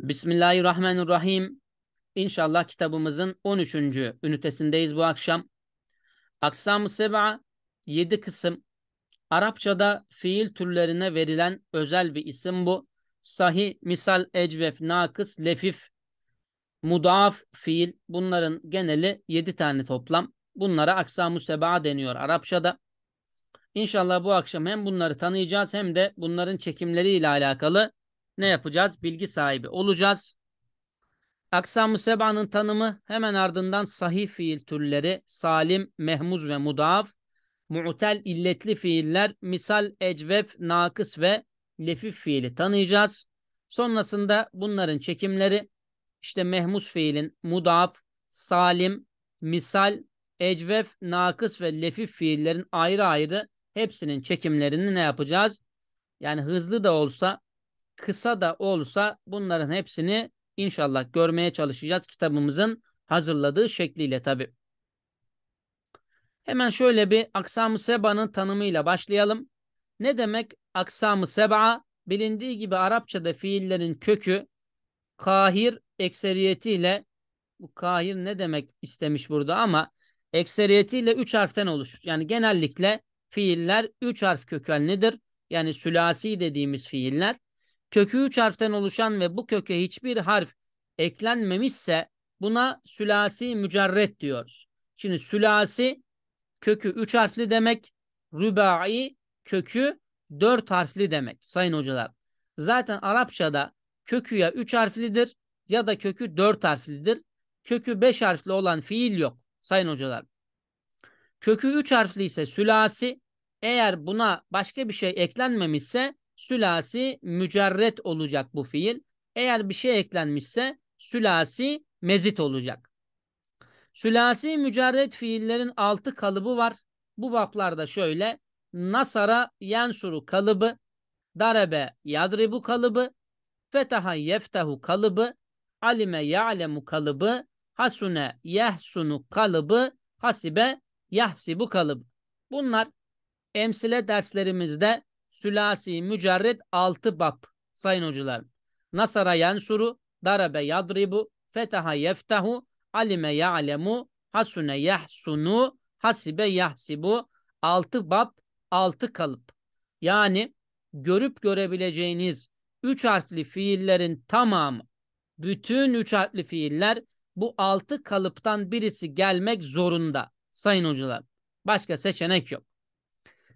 Bismillahirrahmanirrahim. İnşallah kitabımızın 13. ünitesindeyiz bu akşam. Aksam-ı Seba 7 kısım. Arapçada fiil türlerine verilen özel bir isim bu. Sahi, misal, ecvef, nakıs, lefif, mudaf fiil. Bunların geneli 7 tane toplam. Bunlara aksam-ı seba deniyor Arapçada. İnşallah bu akşam hem bunları tanıyacağız hem de bunların çekimleriyle alakalı ne yapacağız? Bilgi sahibi olacağız. Aksam-ı Seba'nın tanımı hemen ardından sahih fiil türleri salim, mehmuz ve mudaaf, mu'tel illetli fiiller, misal, ecvef, nakıs ve lefif fiili tanıyacağız. Sonrasında bunların çekimleri işte mehmuz fiilin mudaaf, salim, misal, ecvef, nakıs ve lefif fiillerin ayrı ayrı hepsinin çekimlerini ne yapacağız? Yani hızlı da olsa kısa da olsa bunların hepsini inşallah görmeye çalışacağız kitabımızın hazırladığı şekliyle tabi. Hemen şöyle bir aksam-ı seba'nın tanımıyla başlayalım. Ne demek aksam-ı seba? Bilindiği gibi Arapçada fiillerin kökü kahir ekseriyetiyle bu kahir ne demek istemiş burada ama ekseriyetiyle 3 harften oluşur. Yani genellikle fiiller 3 harf kökenlidir. Yani sülasi dediğimiz fiiller kökü üç harften oluşan ve bu köke hiçbir harf eklenmemişse buna sülasi mücerret diyoruz. Şimdi sülasi kökü üç harfli demek, rübai kökü dört harfli demek sayın hocalar. Zaten Arapçada kökü ya üç harflidir ya da kökü dört harflidir. Kökü beş harfli olan fiil yok sayın hocalar. Kökü üç harfli ise sülasi eğer buna başka bir şey eklenmemişse sülasi mücerret olacak bu fiil. Eğer bir şey eklenmişse sülasi mezit olacak. Sülasi mücerret fiillerin altı kalıbı var. Bu vaplarda şöyle nasara yensuru kalıbı, darebe yadribu kalıbı, fetaha yeftahu kalıbı, alime ya'lemu kalıbı, hasune yehsunu kalıbı, hasibe yahsibu kalıbı. Bunlar emsile derslerimizde Sülasi Mücerred 6 bab sayın hocalar. Nasara yansuru, darabe yadribu, fetaha yeftahu, alime ya'lemu, hasune yahsunu, hasibe yahsibu. 6 bab, 6 kalıp. Yani görüp görebileceğiniz 3 harfli fiillerin tamamı, bütün 3 harfli fiiller bu 6 kalıptan birisi gelmek zorunda sayın hocalar. Başka seçenek yok.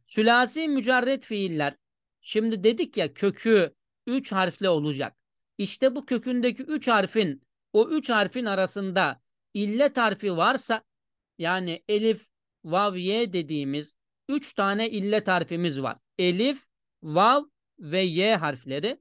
Sülasi mücerret fiiller. Şimdi dedik ya kökü 3 harfli olacak. İşte bu kökündeki 3 harfin o 3 harfin arasında illet harfi varsa yani elif, vav, ye dediğimiz 3 tane illet harfimiz var. Elif, vav ve ye harfleri.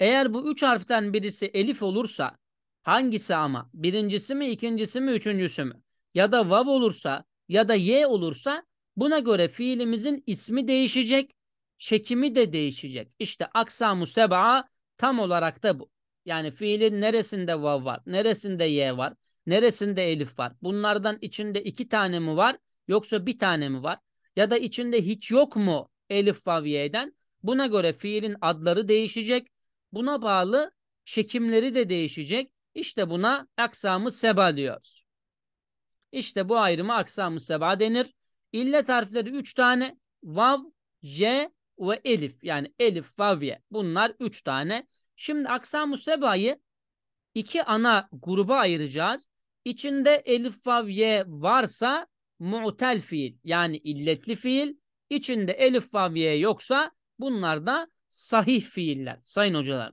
Eğer bu 3 harften birisi elif olursa hangisi ama birincisi mi ikincisi mi üçüncüsü mü ya da vav olursa ya da ye olursa Buna göre fiilimizin ismi değişecek, çekimi de değişecek. İşte aksamu sebaa tam olarak da bu. Yani fiilin neresinde vav var, neresinde ye var, neresinde elif var. Bunlardan içinde iki tane mi var yoksa bir tane mi var? Ya da içinde hiç yok mu elif vav ye'den? Buna göre fiilin adları değişecek. Buna bağlı çekimleri de değişecek. İşte buna aksamı seba diyoruz. İşte bu ayrımı aksamı seba denir. İllet harfleri 3 tane. Vav, J ve Elif. Yani Elif, vav y. Bunlar 3 tane. Şimdi Aksamu Seba'yı iki ana gruba ayıracağız. İçinde Elif, Vav, Y varsa mu'tel fiil yani illetli fiil. İçinde Elif, Vav, Y yoksa bunlar da sahih fiiller sayın hocalar.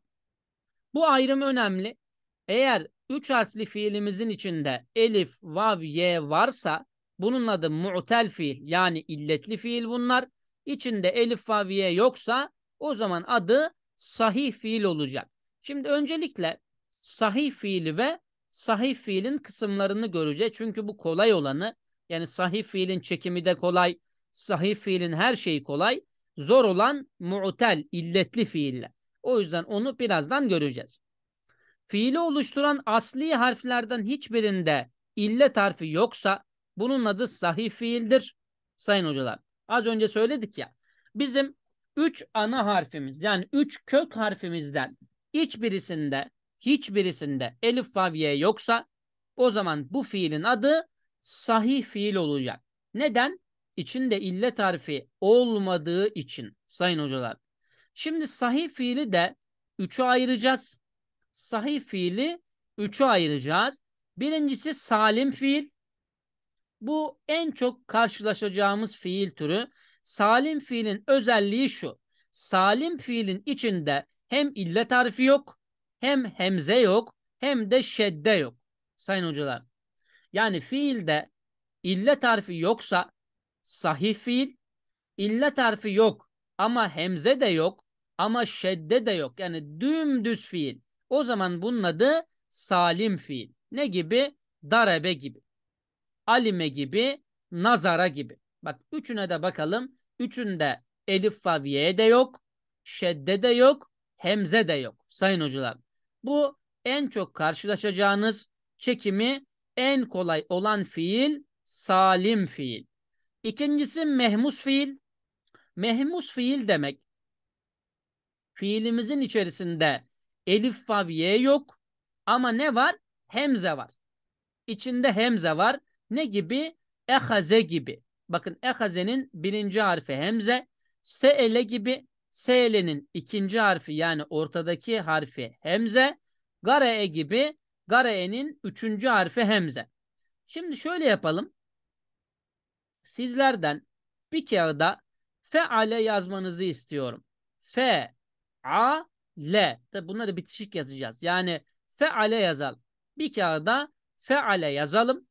Bu ayrım önemli. Eğer üç harfli fiilimizin içinde elif, vav, y varsa bunun adı mu'tel fiil yani illetli fiil bunlar. İçinde elif faviye yoksa o zaman adı sahih fiil olacak. Şimdi öncelikle sahih fiili ve sahih fiilin kısımlarını göreceğiz. Çünkü bu kolay olanı yani sahih fiilin çekimi de kolay, sahih fiilin her şeyi kolay. Zor olan mu'tel, illetli fiiller. O yüzden onu birazdan göreceğiz. Fiili oluşturan asli harflerden hiçbirinde illet harfi yoksa bunun adı sahih fiildir sayın hocalar. Az önce söyledik ya. Bizim 3 ana harfimiz yani 3 kök harfimizden hiçbirisinde hiçbirisinde elif faviye yoksa o zaman bu fiilin adı sahih fiil olacak. Neden? İçinde illet harfi olmadığı için sayın hocalar. Şimdi sahih fiili de 3'e ayıracağız. Sahih fiili 3'e ayıracağız. Birincisi salim fiil. Bu en çok karşılaşacağımız fiil türü. Salim fiilin özelliği şu. Salim fiilin içinde hem ille tarifi yok, hem hemze yok, hem de şedde yok. Sayın hocalar. Yani fiilde ille tarifi yoksa sahih fiil, ille tarifi yok ama hemze de yok ama şedde de yok. Yani dümdüz fiil. O zaman bunun adı salim fiil. Ne gibi? Darabe gibi alime gibi, nazara gibi. Bak üçüne de bakalım. Üçünde elif faviye de yok, şedde de yok, hemze de yok sayın hocalar. Bu en çok karşılaşacağınız çekimi en kolay olan fiil salim fiil. İkincisi mehmus fiil. Mehmus fiil demek fiilimizin içerisinde elif faviye yok ama ne var? Hemze var. İçinde hemze var. Ne gibi? Ehaze gibi. Bakın ehazenin birinci harfi hemze. Seele gibi. Seele'nin ikinci harfi yani ortadaki harfi hemze. Gare'e gibi. Gare'nin üçüncü harfi hemze. Şimdi şöyle yapalım. Sizlerden bir kağıda feale yazmanızı istiyorum. Fe, a, le. Tabi bunları bitişik yazacağız. Yani feale yazalım. Bir kağıda feale yazalım.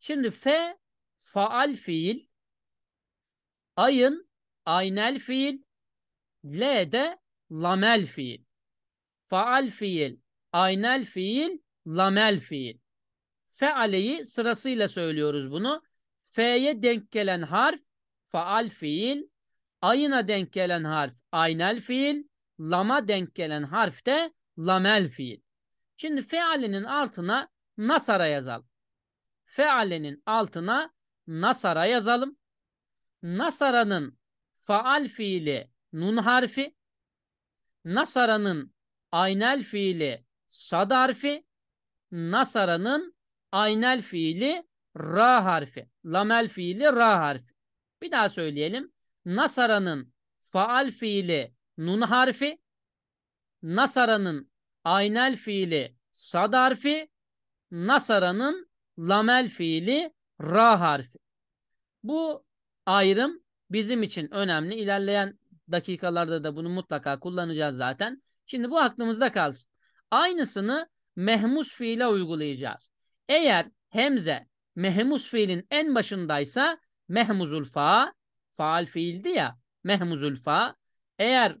Şimdi fe faal fiil ayın aynel fiil l de lamel fiil. Faal fiil, aynel fiil, lamel fiil. Fealeyi sırasıyla söylüyoruz bunu. F'ye denk gelen harf faal fiil, ayına denk gelen harf aynel fiil, lama denk gelen harf de lamel fiil. Şimdi fealinin altına nasara yazalım fealenin altına nasara yazalım. Nasaranın faal fiili nun harfi, nasaranın aynel fiili sad harfi, nasaranın aynel fiili ra harfi, lamel fiili ra harfi. Bir daha söyleyelim. Nasaranın faal fiili nun harfi, nasaranın aynel fiili sad harfi, nasaranın lamel fiili ra harfi. Bu ayrım bizim için önemli. İlerleyen dakikalarda da bunu mutlaka kullanacağız zaten. Şimdi bu aklımızda kalsın. Aynısını mehmus fiile uygulayacağız. Eğer hemze mehmus fiilin en başındaysa mehmuzul fa faal fiildi ya mehmuzul fa eğer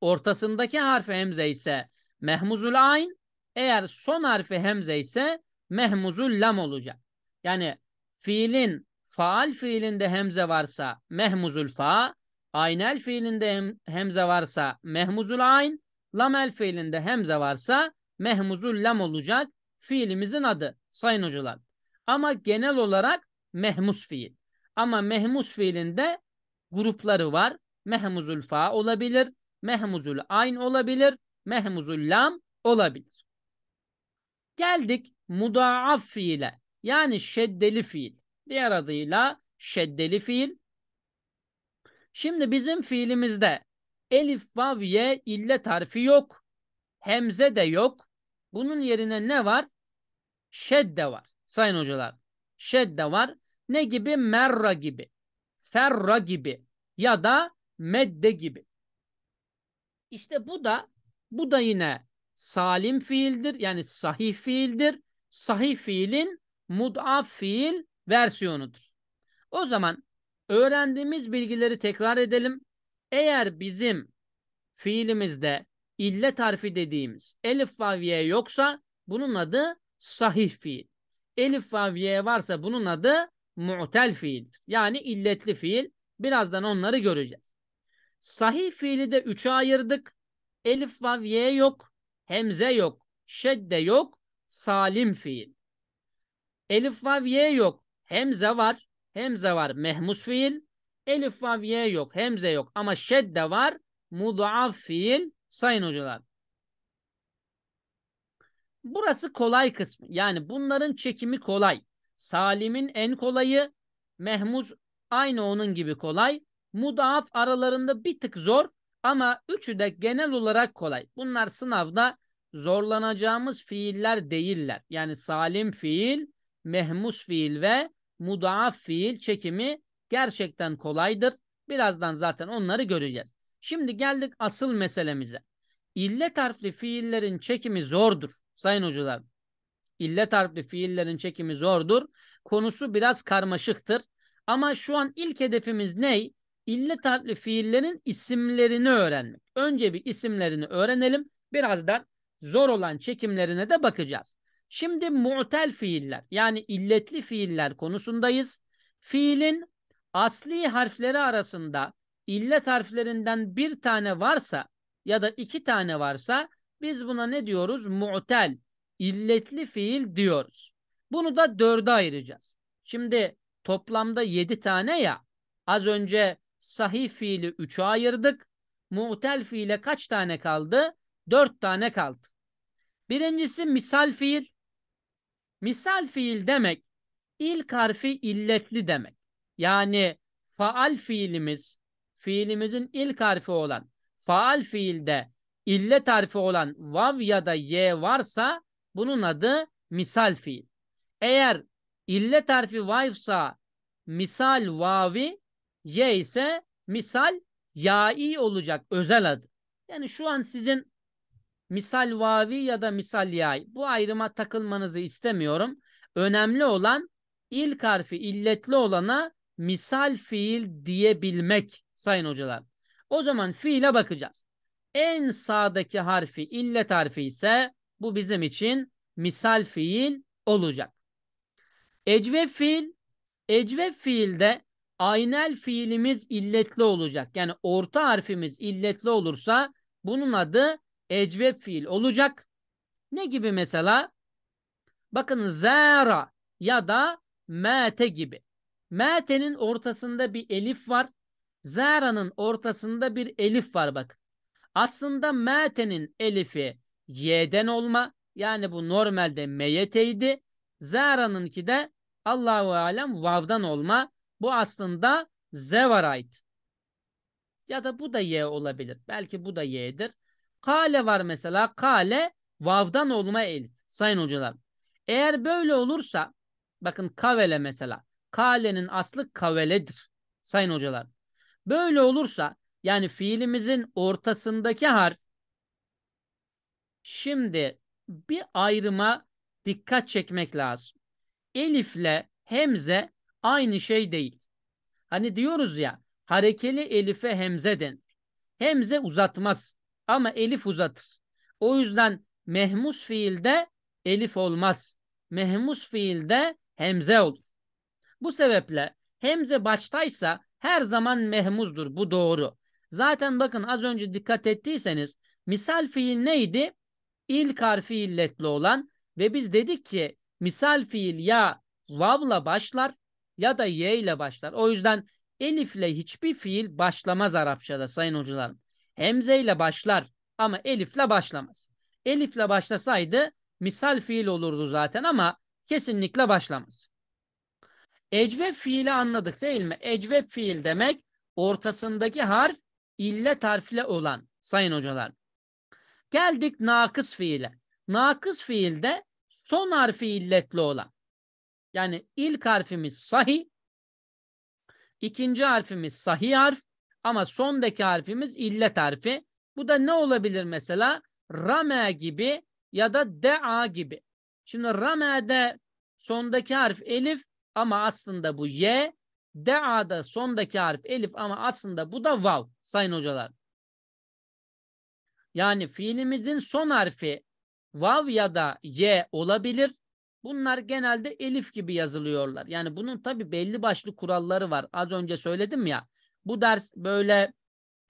ortasındaki harfi hemze ise mehmuzul ayn eğer son harfi hemze ise mehmuzul lam olacak. Yani fiilin faal fiilinde hemze varsa mehmuzul fa, aynel fiilinde hem, hemze varsa mehmuzul ayn, lamel fiilinde hemze varsa mehmuzul lam olacak fiilimizin adı sayın hocalar. Ama genel olarak Mehmuz fiil. Ama Mehmuz fiilinde grupları var. Mehmuzul fa olabilir, mehmuzul ayn olabilir, mehmuzul lam olabilir. Geldik mudaaf fiile yani şeddeli fiil. Diğer adıyla şeddeli fiil. Şimdi bizim fiilimizde elif, vav, ye, illet harfi yok. Hemze de yok. Bunun yerine ne var? Şedde var sayın hocalar. Şedde var. Ne gibi? Merra gibi. Ferra gibi. Ya da medde gibi. İşte bu da bu da yine salim fiildir. Yani sahih fiildir sahih fiilin mudaf fiil versiyonudur. O zaman öğrendiğimiz bilgileri tekrar edelim. Eğer bizim fiilimizde ille tarifi dediğimiz elif vaviye yoksa bunun adı sahih fiil. Elif vaviye varsa bunun adı mu'tel fiildir. Yani illetli fiil. Birazdan onları göreceğiz. Sahih fiili de üçe ayırdık. Elif vav yok. Hemze yok. Şedde yok salim fiil. Elif vav ye yok. Hemze var. Hemze var. Mehmus fiil. Elif vav ye yok. Hemze yok. Ama şedde var. Muduaf fiil. Sayın hocalar. Burası kolay kısmı. Yani bunların çekimi kolay. Salim'in en kolayı. Mehmuz aynı onun gibi kolay. Mudaaf aralarında bir tık zor. Ama üçü de genel olarak kolay. Bunlar sınavda zorlanacağımız fiiller değiller. Yani salim fiil, mehmus fiil ve mudaaf fiil çekimi gerçekten kolaydır. Birazdan zaten onları göreceğiz. Şimdi geldik asıl meselemize. İllet harfli fiillerin çekimi zordur sayın hocalar. İllet harfli fiillerin çekimi zordur. Konusu biraz karmaşıktır. Ama şu an ilk hedefimiz ne? İllet harfli fiillerin isimlerini öğrenmek. Önce bir isimlerini öğrenelim. Birazdan zor olan çekimlerine de bakacağız. Şimdi mu'tel fiiller yani illetli fiiller konusundayız. Fiilin asli harfleri arasında illet harflerinden bir tane varsa ya da iki tane varsa biz buna ne diyoruz? Mu'tel, illetli fiil diyoruz. Bunu da dörde ayıracağız. Şimdi toplamda yedi tane ya az önce sahih fiili üçe ayırdık. Mu'tel fiile kaç tane kaldı? Dört tane kaldı. Birincisi misal fiil. Misal fiil demek ilk harfi illetli demek. Yani faal fiilimiz, fiilimizin ilk harfi olan faal fiilde illet harfi olan vav ya da y varsa bunun adı misal fiil. Eğer illet harfi vavsa misal vavi, y ise misal yai olacak özel adı. Yani şu an sizin Misal vavi ya da misal yay. Bu ayrıma takılmanızı istemiyorum. Önemli olan ilk harfi illetli olana misal fiil diyebilmek sayın hocalar. O zaman fiile bakacağız. En sağdaki harfi illet harfi ise bu bizim için misal fiil olacak. Ecve fiil, ecve fiilde aynel fiilimiz illetli olacak. Yani orta harfimiz illetli olursa bunun adı ecveb fiil olacak. Ne gibi mesela? Bakın zara ya da mate gibi. Mate'nin ortasında bir elif var. Zara'nın ortasında bir elif var bakın. Aslında mate'nin elifi y'den olma. Yani bu normalde meyeteydi. Zara'nınki de Allahu alem vav'dan olma. Bu aslında zevarayt. Ya da bu da y olabilir. Belki bu da y'dir. Kale var mesela. Kale vavdan olma elif. Sayın hocalar. Eğer böyle olursa bakın kavele mesela. Kalenin aslı kaveledir. Sayın hocalar. Böyle olursa yani fiilimizin ortasındaki harf şimdi bir ayrıma dikkat çekmek lazım. Elifle hemze aynı şey değil. Hani diyoruz ya harekeli elife hemze denir. Hemze uzatmaz ama elif uzatır. O yüzden mehmus fiilde elif olmaz. Mehmus fiilde hemze olur. Bu sebeple hemze baştaysa her zaman mehmuzdur. Bu doğru. Zaten bakın az önce dikkat ettiyseniz misal fiil neydi? İlk harfi illetli olan ve biz dedik ki misal fiil ya vavla başlar ya da ye ile başlar. O yüzden elifle hiçbir fiil başlamaz Arapçada sayın hocalarım. Hemze ile başlar ama elifle başlamaz. Elifle başlasaydı misal fiil olurdu zaten ama kesinlikle başlamaz. Ecveb fiili anladık değil mi? Ecveb fiil demek ortasındaki harf illet harfle olan sayın hocalar. Geldik nakıs fiile. Nakıs fiilde son harfi illetli olan. Yani ilk harfimiz sahi, ikinci harfimiz sahi harf, ama sondaki harfimiz illet harfi. Bu da ne olabilir mesela? Rame gibi ya da dea gibi. Şimdi rame'de sondaki harf elif ama aslında bu y. Dea'da sondaki harf elif ama aslında bu da vav sayın hocalar. Yani fiilimizin son harfi vav ya da y olabilir. Bunlar genelde elif gibi yazılıyorlar. Yani bunun tabi belli başlı kuralları var. Az önce söyledim ya bu ders böyle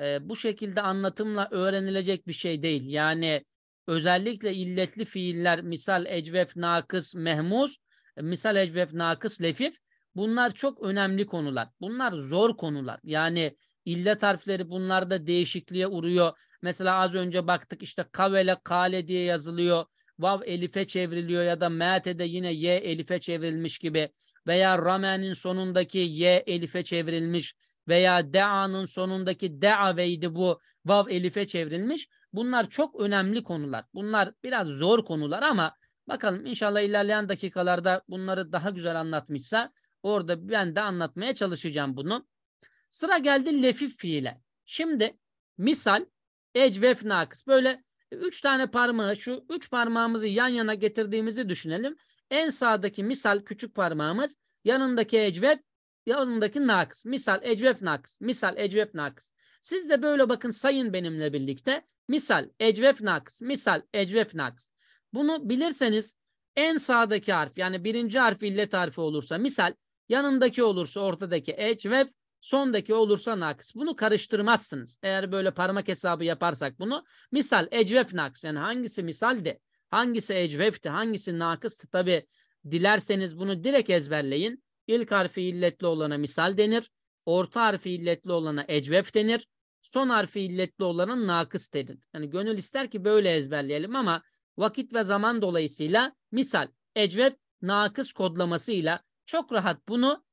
e, bu şekilde anlatımla öğrenilecek bir şey değil. Yani özellikle illetli fiiller misal ecvef, nakıs, mehmuz, e, misal ecvef, nakıs, lefif bunlar çok önemli konular. Bunlar zor konular. Yani illet harfleri bunlarda değişikliğe uğruyor. Mesela az önce baktık işte kavele, kale diye yazılıyor. Vav elife çevriliyor ya da de yine ye elife çevrilmiş gibi veya ramenin sonundaki ye elife çevrilmiş veya dea'nın sonundaki deaveydi bu vav elife çevrilmiş. Bunlar çok önemli konular. Bunlar biraz zor konular ama bakalım inşallah ilerleyen dakikalarda bunları daha güzel anlatmışsa orada ben de anlatmaya çalışacağım bunu. Sıra geldi lefif fiile. Şimdi misal ecvef nakıs böyle üç tane parmağı şu üç parmağımızı yan yana getirdiğimizi düşünelim. En sağdaki misal küçük parmağımız yanındaki ecvep yanındaki nakıs. Misal ecvef nakıs. Misal ecvef nakıs. Siz de böyle bakın sayın benimle birlikte. Misal ecvef nakıs. Misal ecvef nakıs. Bunu bilirseniz en sağdaki harf yani birinci harf illet harfi olursa misal yanındaki olursa ortadaki ecvef sondaki olursa nakıs. Bunu karıştırmazsınız. Eğer böyle parmak hesabı yaparsak bunu misal ecvef nakıs yani hangisi misaldi hangisi ecvefti hangisi nakıstı tabi dilerseniz bunu direkt ezberleyin. İlk harfi illetli olana misal denir. Orta harfi illetli olana ecvef denir. Son harfi illetli olana nakıs denir. Yani gönül ister ki böyle ezberleyelim ama vakit ve zaman dolayısıyla misal ecvef nakıs kodlamasıyla çok rahat bunu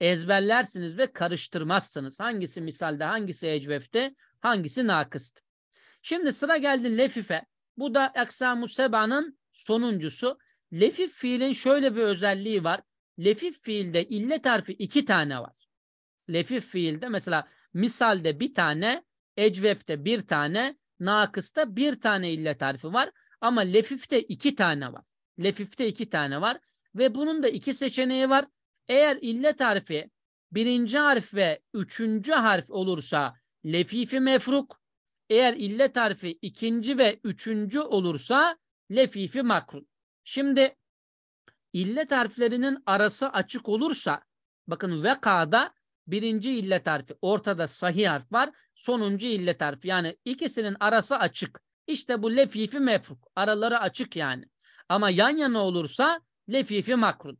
ezberlersiniz ve karıştırmazsınız. Hangisi misalde, hangisi ecvefte, hangisi nakıst. Şimdi sıra geldi lefife. Bu da Eksamu Seba'nın sonuncusu. Lefif fiilin şöyle bir özelliği var lefif fiilde illet harfi iki tane var. Lefif fiilde mesela misalde bir tane, ecvefte bir tane, nakısta bir tane illet harfi var. Ama lefifte iki tane var. Lefifte iki tane var. Ve bunun da iki seçeneği var. Eğer illet harfi birinci harf ve üçüncü harf olursa lefifi mefruk. Eğer illet harfi ikinci ve üçüncü olursa lefifi makrun. Şimdi illet harflerinin arası açık olursa bakın vekada birinci illet harfi ortada sahih harf var sonuncu illet harfi yani ikisinin arası açık. İşte bu lefifi mefruk araları açık yani ama yan yana olursa lefifi makrun.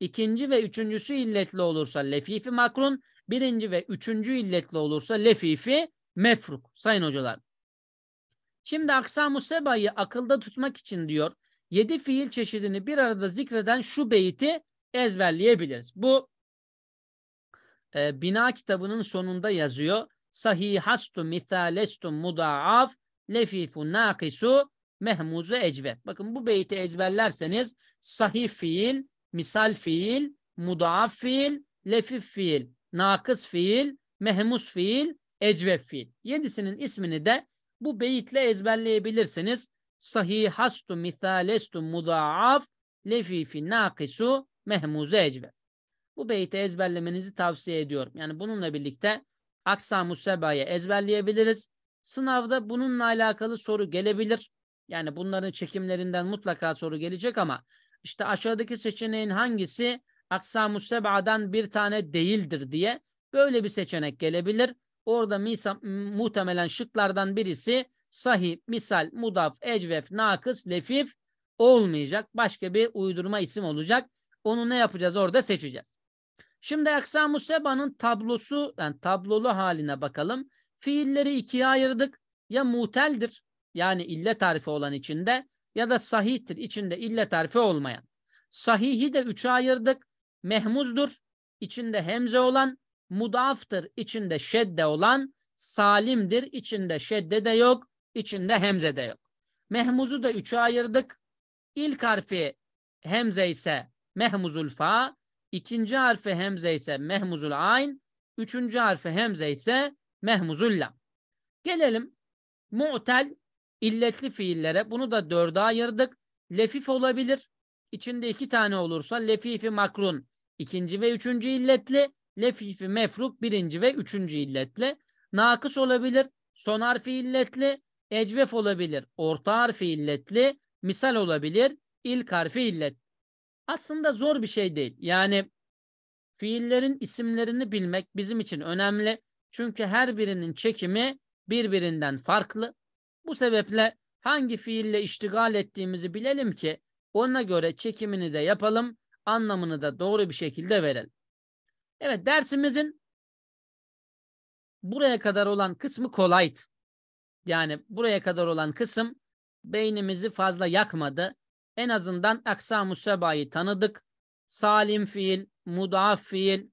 İkinci ve üçüncüsü illetli olursa lefifi makrun, birinci ve üçüncü illetli olursa lefifi mefruk sayın hocalar. Şimdi aksamu sebayı akılda tutmak için diyor yedi fiil çeşidini bir arada zikreden şu beyti ezberleyebiliriz. Bu e, bina kitabının sonunda yazıyor. Sahihastu mithalestu mudaaf lefifu nakisu mehmuzu ecve. Bakın bu beyti ezberlerseniz sahih fiil, misal fiil, mudaaf fiil, lefif fiil, nakıs fiil, mehmus fiil, ecve fiil. Yedisinin ismini de bu beyitle ezberleyebilirsiniz sahihastu misalestu mudaaf lefifi nakisu mehmuze ecve. Bu beyti ezberlemenizi tavsiye ediyorum. Yani bununla birlikte Aksa Museba'yı ezberleyebiliriz. Sınavda bununla alakalı soru gelebilir. Yani bunların çekimlerinden mutlaka soru gelecek ama işte aşağıdaki seçeneğin hangisi Aksa Museba'dan bir tane değildir diye böyle bir seçenek gelebilir. Orada misa, muhtemelen şıklardan birisi sahih, misal, mudaf, ecvef, nakıs, lefif olmayacak. Başka bir uydurma isim olacak. Onu ne yapacağız orada seçeceğiz. Şimdi Aksamu Seba'nın tablosu yani tablolu haline bakalım. Fiilleri ikiye ayırdık. Ya muteldir yani ille tarifi olan içinde ya da sahihtir içinde ille tarifi olmayan. Sahihi de üçe ayırdık. Mehmuzdur içinde hemze olan, mudaftır içinde şedde olan, salimdir içinde şedde de yok, İçinde hemze de yok. Mehmuzu da üçe ayırdık. İlk harfi hemze ise mehmuzul fa, ikinci harfi hemze ise mehmuzul ayn, üçüncü harfi hemze ise mehmuzul lam. Gelelim mu'tel illetli fiillere. Bunu da dörde ayırdık. Lefif olabilir. İçinde iki tane olursa lefifi makrun ikinci ve üçüncü illetli. Lefifi mefruk birinci ve üçüncü illetli. Nakıs olabilir. Son harfi illetli ecvef olabilir. Orta harfi illetli misal olabilir. ilk harfi illet. Aslında zor bir şey değil. Yani fiillerin isimlerini bilmek bizim için önemli. Çünkü her birinin çekimi birbirinden farklı. Bu sebeple hangi fiille iştigal ettiğimizi bilelim ki ona göre çekimini de yapalım, anlamını da doğru bir şekilde verelim. Evet dersimizin buraya kadar olan kısmı kolaydı. Yani buraya kadar olan kısım beynimizi fazla yakmadı. En azından aksam-ı sebayı tanıdık. Salim fiil, mudaf fiil,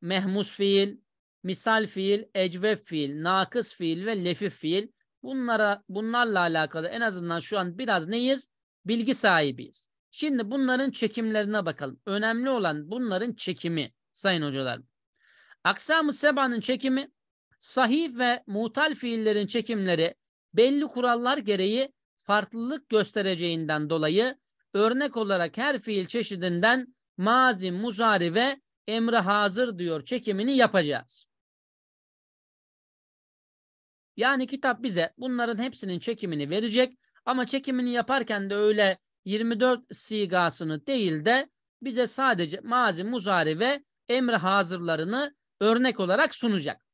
mehmus fiil, misal fiil, ecvef fiil, nakıs fiil ve lefif fiil. Bunlara, bunlarla alakalı en azından şu an biraz neyiz? Bilgi sahibiyiz. Şimdi bunların çekimlerine bakalım. Önemli olan bunların çekimi sayın hocalar. Aksam-ı Seba'nın çekimi Sahih ve mutal fiillerin çekimleri belli kurallar gereği farklılık göstereceğinden dolayı örnek olarak her fiil çeşidinden mazi, muzari ve emre hazır diyor çekimini yapacağız. Yani kitap bize bunların hepsinin çekimini verecek ama çekimini yaparken de öyle 24 sigasını değil de bize sadece mazi, muzari ve emre hazırlarını örnek olarak sunacak.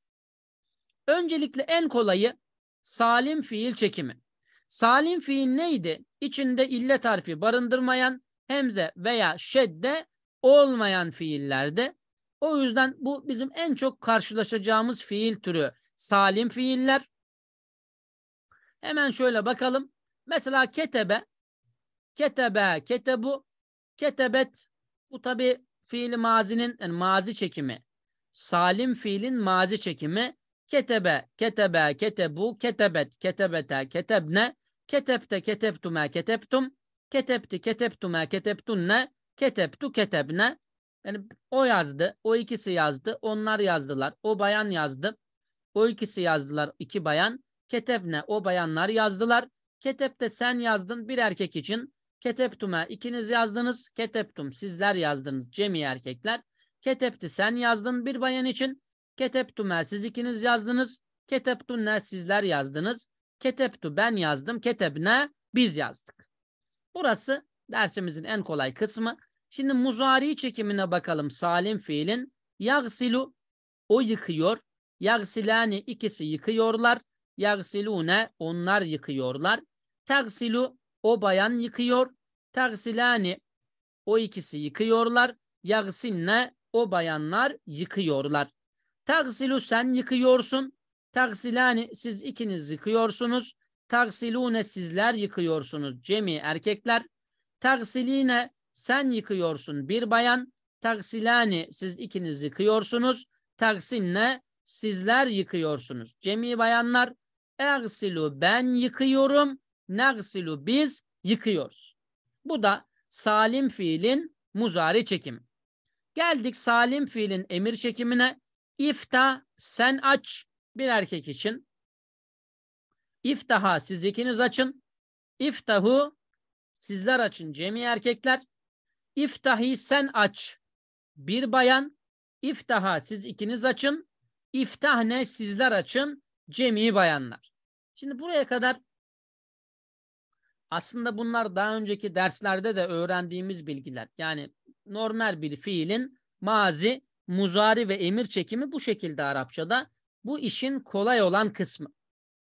Öncelikle en kolayı salim fiil çekimi. Salim fiil neydi? İçinde illet harfi barındırmayan, hemze veya şedde olmayan fiillerde. O yüzden bu bizim en çok karşılaşacağımız fiil türü. Salim fiiller. Hemen şöyle bakalım. Mesela ketebe, ketebe, ketebu, ketebet. Bu tabi fiili mazinin yani mazi çekimi. Salim fiilin mazi çekimi. Ketebe, ketebe, ketebu, ketebet, ketebete, ketebne, ketepte, keteptuma, keteptum, ketepti, keteptuma, keteptunne, keteptu, ketebne. Yani o yazdı, o ikisi yazdı, onlar yazdılar, o bayan yazdı, o ikisi yazdılar, iki bayan. Ketebne, o bayanlar yazdılar. Ketepte sen yazdın bir erkek için. Keteptuma ikiniz yazdınız. Keteptum sizler yazdınız. Cemi erkekler. Ketepti sen yazdın bir bayan için. Keteptüme siz ikiniz yazdınız. Keteptünne sizler yazdınız. Keteptü ben yazdım. Ketebne biz yazdık. Burası dersimizin en kolay kısmı. Şimdi muzari çekimine bakalım salim fiilin. Yagsilu o yıkıyor. Yagsilani ikisi yıkıyorlar. Yagsilune onlar yıkıyorlar. Tagsilu o bayan yıkıyor. Tagsilani o ikisi yıkıyorlar. Yagsilne o bayanlar yıkıyorlar. Taksilu sen yıkıyorsun. Taksilani siz ikiniz yıkıyorsunuz. Tagsilune sizler yıkıyorsunuz. Cemi erkekler. Taksiline sen yıkıyorsun bir bayan. Taksilani siz ikiniz yıkıyorsunuz. Tagsilne sizler yıkıyorsunuz. Cemi bayanlar. Ersilu ben yıkıyorum. Nersilu biz yıkıyoruz. Bu da salim fiilin muzari çekimi. Geldik salim fiilin emir çekimine. İfta sen aç bir erkek için. İftaha siz ikiniz açın. İftahu sizler açın cemi erkekler. İftahi sen aç bir bayan. İftaha siz ikiniz açın. İftah ne sizler açın cemi bayanlar. Şimdi buraya kadar aslında bunlar daha önceki derslerde de öğrendiğimiz bilgiler. Yani normal bir fiilin mazi muzari ve emir çekimi bu şekilde Arapçada. Bu işin kolay olan kısmı.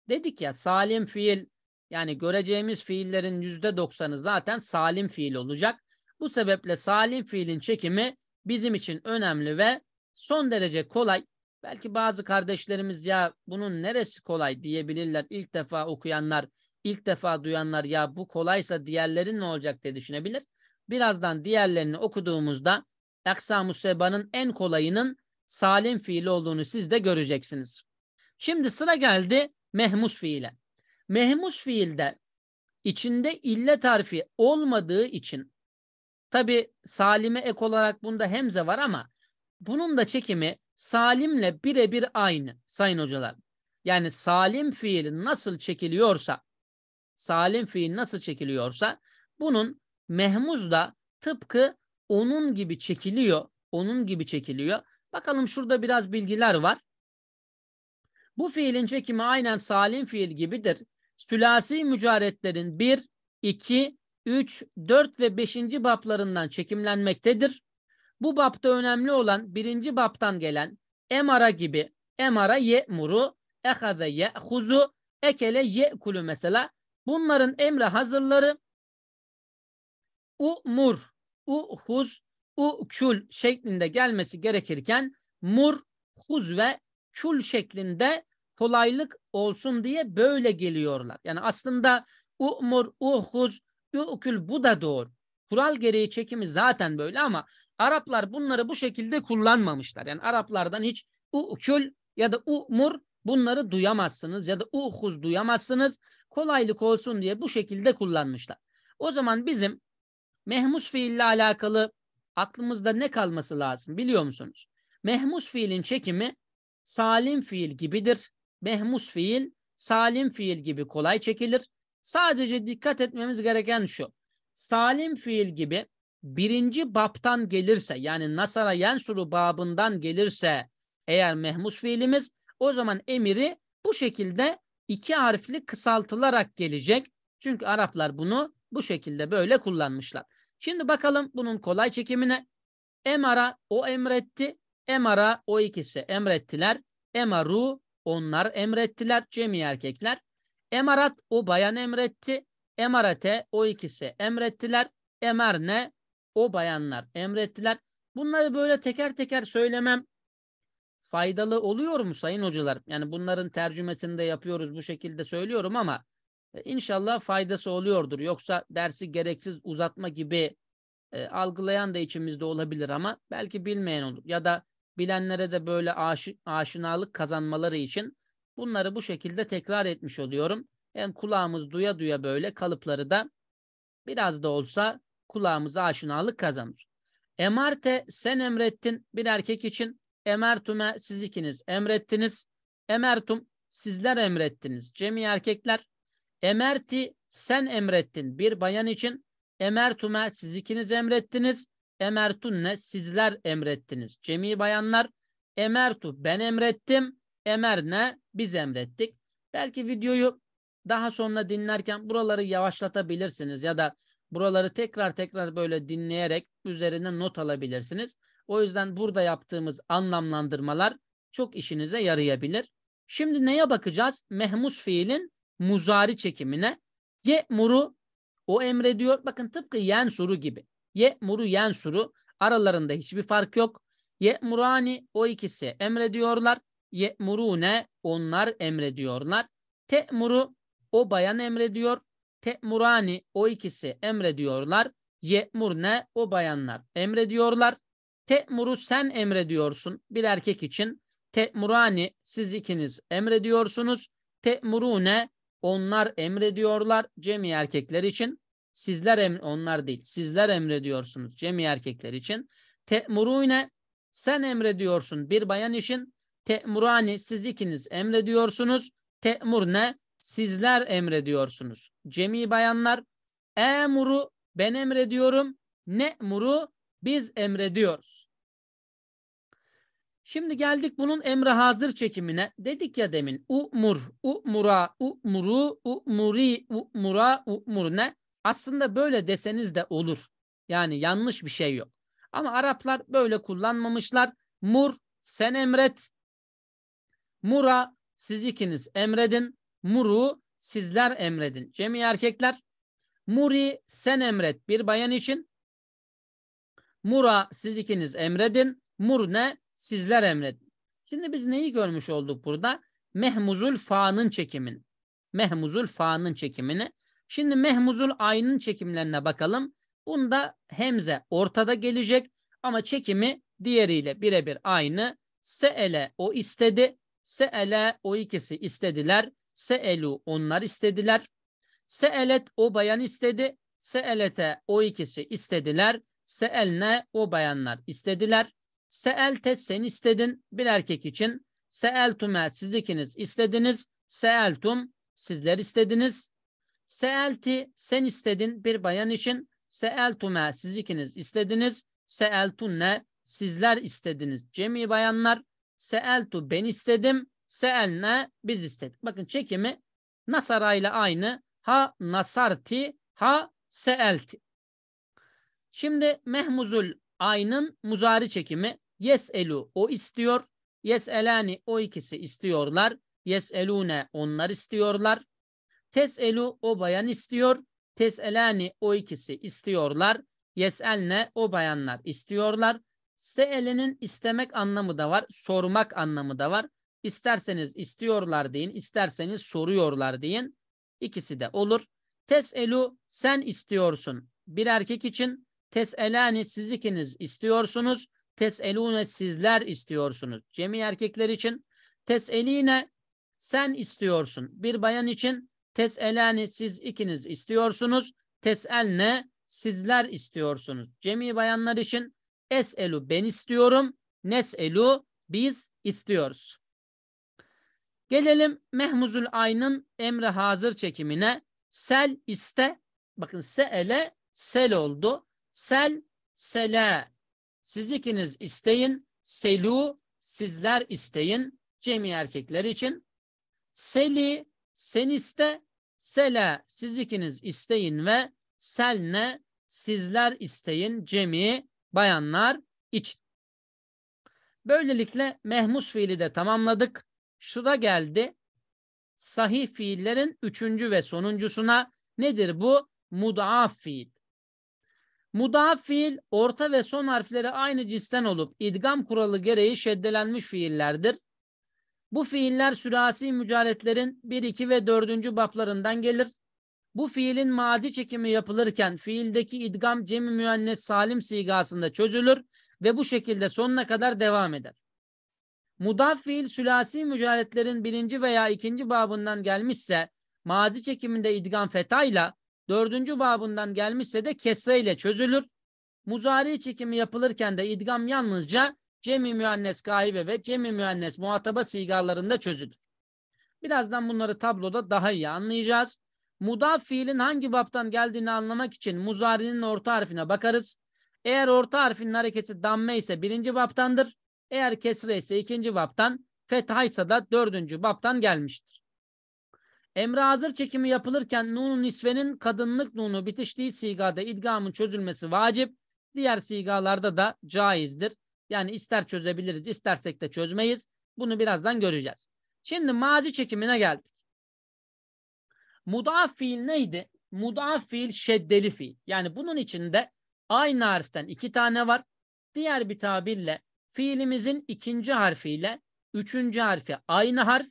Dedik ya salim fiil yani göreceğimiz fiillerin yüzde doksanı zaten salim fiil olacak. Bu sebeple salim fiilin çekimi bizim için önemli ve son derece kolay. Belki bazı kardeşlerimiz ya bunun neresi kolay diyebilirler. İlk defa okuyanlar, ilk defa duyanlar ya bu kolaysa diğerlerin ne olacak diye düşünebilir. Birazdan diğerlerini okuduğumuzda Eksa-ı Sebba'nın en kolayının salim fiili olduğunu siz de göreceksiniz. Şimdi sıra geldi mehmus fiile. Mehmus fiilde içinde ille tarifi olmadığı için tabi salime ek olarak bunda hemze var ama bunun da çekimi salimle birebir aynı sayın hocalar. Yani salim fiil nasıl çekiliyorsa salim fiil nasıl çekiliyorsa bunun mehmuz da tıpkı onun gibi çekiliyor. Onun gibi çekiliyor. Bakalım şurada biraz bilgiler var. Bu fiilin çekimi aynen salim fiil gibidir. Sülasi mücaretlerin 1, 2, 3, 4 ve 5. baplarından çekimlenmektedir. Bu bapta önemli olan 1. baptan gelen emara gibi emara ye'muru, ehaze ye'huzu, ekele ye'kulu mesela bunların emre hazırları umur uhuz, ukül şeklinde gelmesi gerekirken mur, huz ve kül şeklinde kolaylık olsun diye böyle geliyorlar. Yani aslında umur, uhuz, ukül bu da doğru. Kural gereği çekimi zaten böyle ama Araplar bunları bu şekilde kullanmamışlar. Yani Araplardan hiç ukül ya da umur bunları duyamazsınız ya da uhuz duyamazsınız. Kolaylık olsun diye bu şekilde kullanmışlar. O zaman bizim mehmus fiille alakalı aklımızda ne kalması lazım biliyor musunuz? Mehmus fiilin çekimi salim fiil gibidir. Mehmus fiil salim fiil gibi kolay çekilir. Sadece dikkat etmemiz gereken şu. Salim fiil gibi birinci baptan gelirse yani Nasara Yensuru babından gelirse eğer mehmus fiilimiz o zaman emiri bu şekilde iki harfli kısaltılarak gelecek. Çünkü Araplar bunu bu şekilde böyle kullanmışlar. Şimdi bakalım bunun kolay çekimine. Emar'a o emretti. Emar'a o ikisi emrettiler. Emaru onlar emrettiler. Cemi erkekler. Emarat o bayan emretti. Emarate o ikisi emrettiler. Emerne o bayanlar emrettiler. Bunları böyle teker teker söylemem faydalı oluyor mu sayın hocalar? Yani bunların tercümesini de yapıyoruz bu şekilde söylüyorum ama e, inşallah faydası oluyordur. Yoksa dersi gereksiz uzatma gibi e, algılayan da içimizde olabilir ama belki bilmeyen olur. Ya da bilenlere de böyle aşı, aşinalık kazanmaları için bunları bu şekilde tekrar etmiş oluyorum. Yani kulağımız duya duya böyle kalıpları da biraz da olsa kulağımıza aşinalık kazanır. Emarte sen emrettin bir erkek için. Emertume siz ikiniz emrettiniz. Emertum sizler emrettiniz. Cemi erkekler Emerti sen emrettin bir bayan için. Emertume siz ikiniz emrettiniz. Emertunne sizler emrettiniz. Cemi bayanlar emertu ben emrettim. Emerne biz emrettik. Belki videoyu daha sonra dinlerken buraları yavaşlatabilirsiniz ya da buraları tekrar tekrar böyle dinleyerek üzerine not alabilirsiniz. O yüzden burada yaptığımız anlamlandırmalar çok işinize yarayabilir. Şimdi neye bakacağız? Mehmus fiilin muzari çekimine ye muru o emrediyor. Bakın tıpkı yensuru gibi. Ye Ye'muru yensuru aralarında hiçbir fark yok. Ye murani o ikisi emrediyorlar. Ye'murune onlar emrediyorlar. muru o bayan emrediyor. murani o ikisi emrediyorlar. Ye'murne o bayanlar emrediyorlar. muru sen emrediyorsun bir erkek için. Te murani siz ikiniz emrediyorsunuz. Te'murune onlar emrediyorlar cemi erkekler için. Sizler em onlar değil. Sizler emrediyorsunuz cemi erkekler için. Te'murune sen emrediyorsun bir bayan için. Te'murani siz ikiniz emrediyorsunuz. Te'murne sizler emrediyorsunuz. Cemi bayanlar emuru ben emrediyorum. Ne'muru biz emrediyoruz. Şimdi geldik bunun emre hazır çekimine. Dedik ya demin umur, umura, umuru, umuri, umura, umur ne? Aslında böyle deseniz de olur. Yani yanlış bir şey yok. Ama Araplar böyle kullanmamışlar. Mur sen emret. Mura siz ikiniz emredin. Muru sizler emredin. Cemi erkekler. Muri sen emret bir bayan için. Mura siz ikiniz emredin. Mur ne? sizler emredin. Şimdi biz neyi görmüş olduk burada? Mehmuzul fa'nın çekimini. Mehmuzul fa'nın çekimini. Şimdi mehmuzul ayının çekimlerine bakalım. Bunda hemze ortada gelecek ama çekimi diğeriyle birebir aynı. Se'ele o istedi. Se'ele o ikisi istediler. Se'elu onlar istediler. Se'elet o bayan istedi. Se'elete o ikisi istediler. Se'elne o bayanlar istediler. Seelte sen istedin bir erkek için. Seeltume siz ikiniz istediniz. Seeltum sizler istediniz. Seelti sen istedin bir bayan için. Seeltume siz ikiniz istediniz. Seeltunne sizler istediniz. Cemi bayanlar. Seeltu ben istedim. Seelne biz istedik. Bakın çekimi Nasara ile aynı. Ha nasarti ha seelti. Şimdi mehmuzul aynın muzari çekimi. Yes elu o istiyor. Yes elani o ikisi istiyorlar. Yes elune onlar istiyorlar. Tes elu o bayan istiyor. Tes elani o ikisi istiyorlar. Yes elne o bayanlar istiyorlar. se elinin istemek anlamı da var. Sormak anlamı da var. isterseniz istiyorlar deyin. isterseniz soruyorlar deyin. İkisi de olur. Tes elu sen istiyorsun. Bir erkek için Teselani siz ikiniz istiyorsunuz. Teselune sizler istiyorsunuz. Cemi erkekler için teseline sen istiyorsun. Bir bayan için teselani siz ikiniz istiyorsunuz. Teselne sizler istiyorsunuz. Cemi bayanlar için eselu ben istiyorum. Neselu biz istiyoruz. Gelelim Mehmuzul Ayn'ın emre hazır çekimine. Sel iste. Bakın seele sel oldu. Sel, sele. Siz ikiniz isteyin. Selu, sizler isteyin. Cemi erkekler için. Seli, sen iste. Sele, siz ikiniz isteyin ve selne, sizler isteyin. Cemi, bayanlar için. Böylelikle mehmus fiili de tamamladık. Şura geldi. Sahih fiillerin üçüncü ve sonuncusuna nedir bu? Mudaf fiil. Mudaf fiil orta ve son harfleri aynı cinsten olup idgam kuralı gereği şeddelenmiş fiillerdir. Bu fiiller sürasi mücaletlerin 1, 2 ve 4. baplarından gelir. Bu fiilin mazi çekimi yapılırken fiildeki idgam cemi müennes salim sigasında çözülür ve bu şekilde sonuna kadar devam eder. Mudaf fiil sülasi mücaletlerin birinci veya ikinci babından gelmişse mazi çekiminde idgam fetayla Dördüncü babından gelmişse de kesre ile çözülür. Muzari çekimi yapılırken de idgam yalnızca cemi müennes gaibe ve cemi müennes muhataba sigalarında çözülür. Birazdan bunları tabloda daha iyi anlayacağız. Mudaf fiilin hangi baptan geldiğini anlamak için muzarinin orta harfine bakarız. Eğer orta harfinin hareketi damme ise birinci baptandır. Eğer kesre ise ikinci baptan, fethaysa da dördüncü baptan gelmiştir. Emre hazır çekimi yapılırken nunun nisvenin kadınlık nunu bitiştiği sigada idgamın çözülmesi vacip. Diğer sigalarda da caizdir. Yani ister çözebiliriz istersek de çözmeyiz. Bunu birazdan göreceğiz. Şimdi mazi çekimine geldik. Mudaf fiil neydi? Mudaf fiil şeddeli fiil. Yani bunun içinde aynı harften iki tane var. Diğer bir tabirle fiilimizin ikinci harfiyle üçüncü harfi aynı harf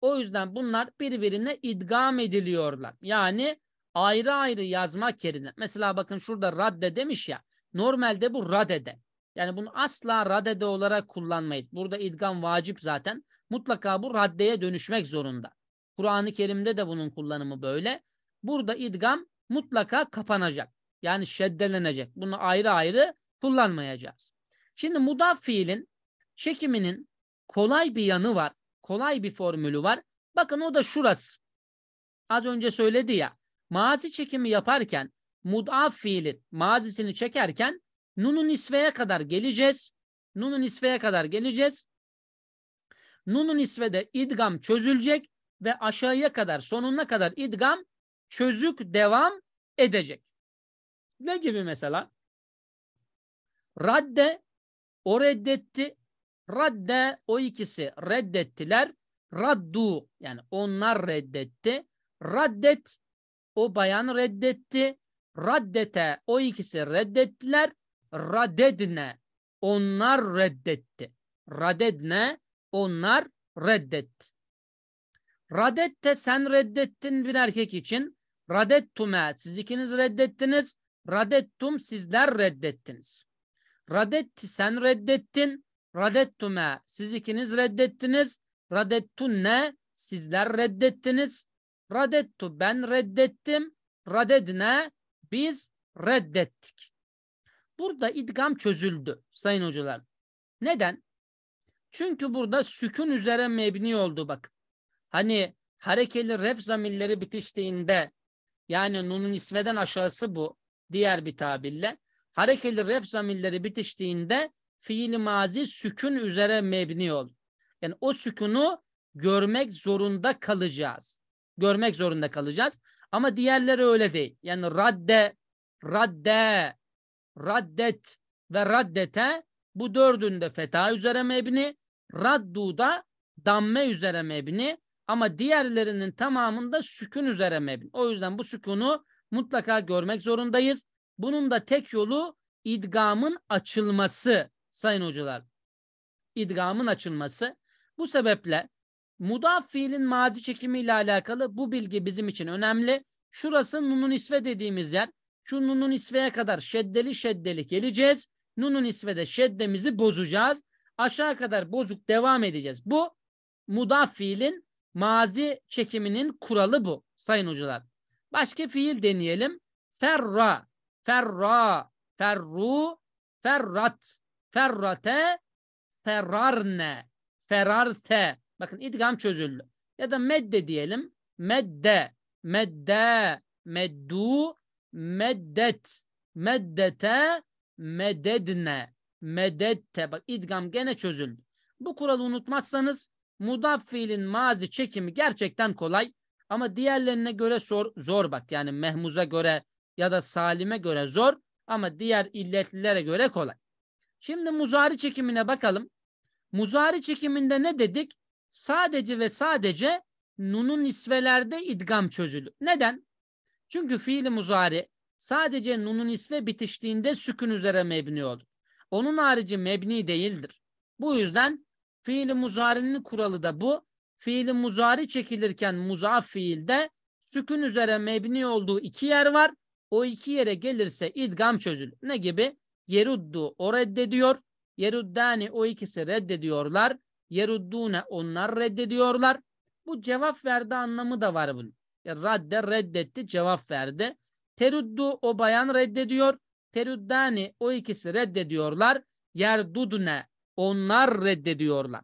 o yüzden bunlar birbirine idgam ediliyorlar. Yani ayrı ayrı yazmak yerine. Mesela bakın şurada radde demiş ya. Normalde bu radede. Yani bunu asla radede olarak kullanmayız. Burada idgam vacip zaten. Mutlaka bu raddeye dönüşmek zorunda. Kur'an-ı Kerim'de de bunun kullanımı böyle. Burada idgam mutlaka kapanacak. Yani şeddelenecek. Bunu ayrı ayrı kullanmayacağız. Şimdi mudaf fiilin çekiminin kolay bir yanı var kolay bir formülü var. Bakın o da şurası. Az önce söyledi ya. Mazi çekimi yaparken mudaf fiilin mazisini çekerken nunun isveye kadar geleceğiz. Nunun isveye kadar geleceğiz. Nunun isvede idgam çözülecek ve aşağıya kadar sonuna kadar idgam çözük devam edecek. Ne gibi mesela? Radde o reddetti, Radde o ikisi reddettiler. Raddu yani onlar reddetti. Raddet o bayan reddetti. Raddete o ikisi reddettiler. Radedne onlar reddetti. Radedne onlar reddetti. Radette sen reddettin bir erkek için. Radettume siz ikiniz reddettiniz. Radettum sizler reddettiniz. Radetti sen reddettin radettume siz ikiniz reddettiniz. Radettunne sizler reddettiniz. Radettu ben reddettim. Radedne biz reddettik. Burada idgam çözüldü sayın hocalar. Neden? Çünkü burada sükun üzere mebni oldu Bak, Hani harekeli ref zamirleri bitiştiğinde yani nunun ismeden aşağısı bu diğer bir tabirle. Harekeli ref zamirleri bitiştiğinde fiil mazi sükun üzere mebni olur. Yani o sükunu görmek zorunda kalacağız. Görmek zorunda kalacağız. Ama diğerleri öyle değil. Yani radde, radde, raddet ve raddete bu dördünde feta üzere mebni, raddu da damme üzere mebni ama diğerlerinin tamamında sükun üzere mebni. O yüzden bu sükunu mutlaka görmek zorundayız. Bunun da tek yolu idgamın açılması sayın hocalar idgamın açılması. Bu sebeple mudaf fiilin mazi çekimi ile alakalı bu bilgi bizim için önemli. Şurası nunun isve dediğimiz yer. Şu nunun isveye kadar şeddeli şeddeli geleceğiz. Nunun isvede şeddemizi bozacağız. Aşağı kadar bozuk devam edeceğiz. Bu mudaf fiilin mazi çekiminin kuralı bu sayın hocalar. Başka fiil deneyelim. Ferra, ferra, ferru, ferrat, Ferrate, ferarne, ferarte. Bakın idgam çözüldü. Ya da medde diyelim. Medde, medde, meddu, meddet, meddete, mededne, medette. Bak idgam gene çözüldü. Bu kuralı unutmazsanız mudaf fiilin mazi çekimi gerçekten kolay. Ama diğerlerine göre zor, zor bak. Yani mehmuza göre ya da salime göre zor ama diğer illetlilere göre kolay. Şimdi muzari çekimine bakalım. Muzari çekiminde ne dedik? Sadece ve sadece nunun isvelerde idgam çözülür. Neden? Çünkü fiili muzari sadece nunun isve bitiştiğinde sükun üzere mebni olur. Onun harici mebni değildir. Bu yüzden fiili muzarinin kuralı da bu. Fiili muzari çekilirken muzaf fiilde sükun üzere mebni olduğu iki yer var. O iki yere gelirse idgam çözülür. Ne gibi? Yeruddu o reddediyor. Yeruddani o ikisi reddediyorlar. Yeruddune onlar reddediyorlar. Bu cevap verdi anlamı da var bunun. Yani radde reddetti cevap verdi. Teruddu o bayan reddediyor. Teruddani o ikisi reddediyorlar. Yerdudne onlar reddediyorlar.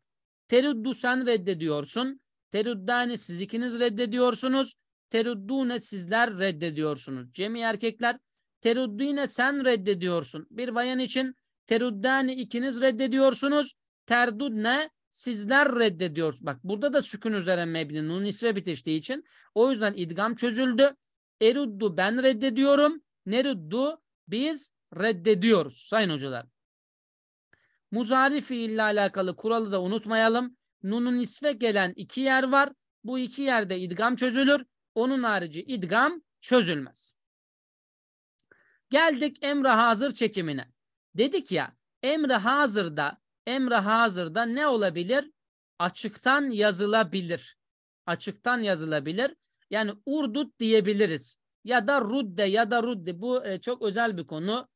Teruddu sen reddediyorsun. Teruddani siz ikiniz reddediyorsunuz. Teruddune sizler reddediyorsunuz. Cemi erkekler Teruddine sen reddediyorsun. Bir bayan için teruddani ikiniz reddediyorsunuz. Terdud ne? sizler reddediyorsunuz. Bak burada da sükun üzere mebni nun isve bitiştiği için. O yüzden idgam çözüldü. Eruddu ben reddediyorum. Neruddu biz reddediyoruz sayın hocalar. Muzari fiille alakalı kuralı da unutmayalım. Nun'un isve gelen iki yer var. Bu iki yerde idgam çözülür. Onun harici idgam çözülmez. Geldik emre hazır çekimine. Dedik ya emre hazırda emre hazırda ne olabilir? Açıktan yazılabilir. Açıktan yazılabilir. Yani urdut diyebiliriz. Ya da rudde ya da rudde. Bu e, çok özel bir konu.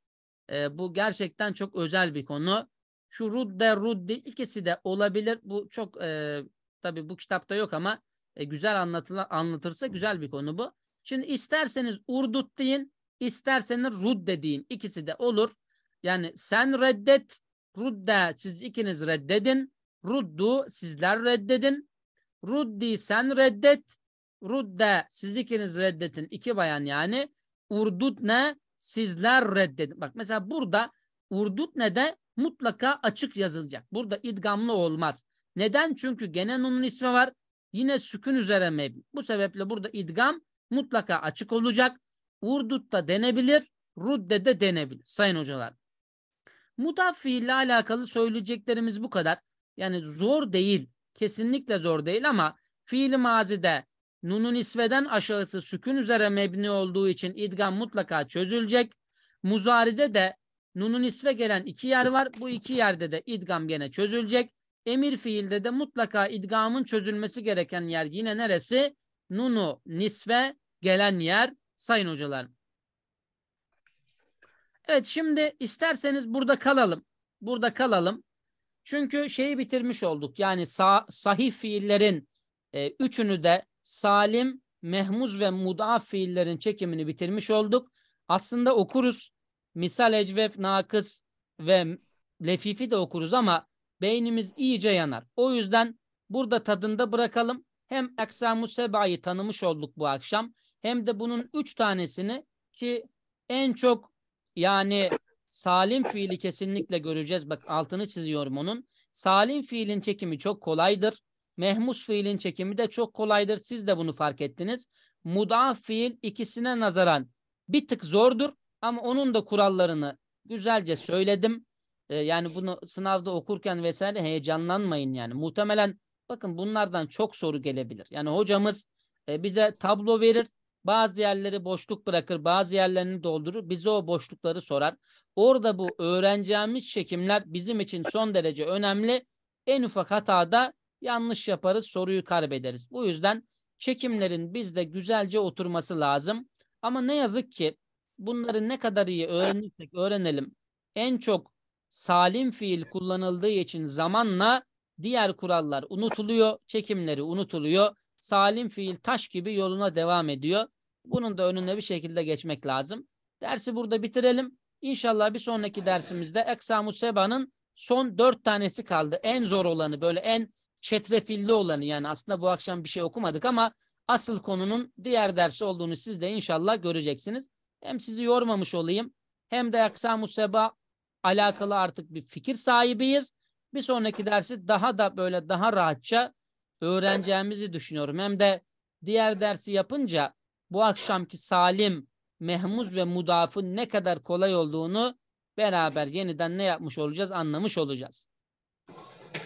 E, bu gerçekten çok özel bir konu. Şu rudde rudde ikisi de olabilir. Bu çok e, tabii bu kitapta yok ama e, güzel anlatıla, anlatırsa güzel bir konu bu. Şimdi isterseniz urdut deyin. İsterseniz rud dediğin ikisi de olur. Yani sen reddet, rudde siz ikiniz reddedin. Ruddu sizler reddedin. Ruddi sen reddet, rudde siz ikiniz reddetin. İki bayan yani. Urdut ne? Sizler reddedin. Bak mesela burada urdut ne de mutlaka açık yazılacak. Burada idgamlı olmaz. Neden? Çünkü gene nunun ismi var. Yine sükun üzere mebni. Bu sebeple burada idgam mutlaka açık olacak. Vurdut da denebilir, rudde de denebilir sayın hocalar. Mudaf fiille alakalı söyleyeceklerimiz bu kadar. Yani zor değil, kesinlikle zor değil ama fiili mazide nunun isveden aşağısı sükun üzere mebni olduğu için idgam mutlaka çözülecek. Muzaride de nunun isve gelen iki yer var. Bu iki yerde de idgam gene çözülecek. Emir fiilde de mutlaka idgamın çözülmesi gereken yer yine neresi? Nunu nisve gelen yer sayın hocalar. Evet şimdi isterseniz burada kalalım. Burada kalalım. Çünkü şeyi bitirmiş olduk. Yani sa sahih fiillerin e, üçünü de salim, mehmuz ve mudaf fiillerin çekimini bitirmiş olduk. Aslında okuruz. Misal ecvef, nakıs ve lefifi de okuruz ama beynimiz iyice yanar. O yüzden burada tadında bırakalım. Hem Eksamu Seba'yı tanımış olduk bu akşam hem de bunun üç tanesini ki en çok yani salim fiili kesinlikle göreceğiz. Bak altını çiziyorum onun. Salim fiilin çekimi çok kolaydır. Mehmus fiilin çekimi de çok kolaydır. Siz de bunu fark ettiniz. Mudaaf fiil ikisine nazaran bir tık zordur ama onun da kurallarını güzelce söyledim. Ee, yani bunu sınavda okurken vesaire heyecanlanmayın yani. Muhtemelen bakın bunlardan çok soru gelebilir. Yani hocamız e, bize tablo verir. Bazı yerleri boşluk bırakır, bazı yerlerini doldurur. Bize o boşlukları sorar. Orada bu öğreneceğimiz çekimler bizim için son derece önemli. En ufak hatada yanlış yaparız, soruyu kaybederiz. Bu yüzden çekimlerin bizde güzelce oturması lazım. Ama ne yazık ki bunları ne kadar iyi öğrenirsek öğrenelim. En çok salim fiil kullanıldığı için zamanla diğer kurallar unutuluyor, çekimleri unutuluyor salim fiil taş gibi yoluna devam ediyor. Bunun da önüne bir şekilde geçmek lazım. Dersi burada bitirelim. İnşallah bir sonraki dersimizde Eksamu Seba'nın son dört tanesi kaldı. En zor olanı böyle en çetrefilli olanı yani aslında bu akşam bir şey okumadık ama asıl konunun diğer dersi olduğunu siz de inşallah göreceksiniz. Hem sizi yormamış olayım hem de Eksamu Seba alakalı artık bir fikir sahibiyiz. Bir sonraki dersi daha da böyle daha rahatça öğreneceğimizi düşünüyorum. Hem de diğer dersi yapınca bu akşamki salim, mehmuz ve mudafın ne kadar kolay olduğunu beraber yeniden ne yapmış olacağız anlamış olacağız.